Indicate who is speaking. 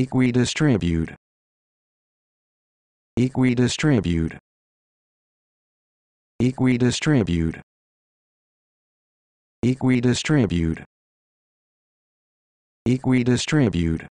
Speaker 1: equidistribute equidistribute equidistribute equidistribute equidistribute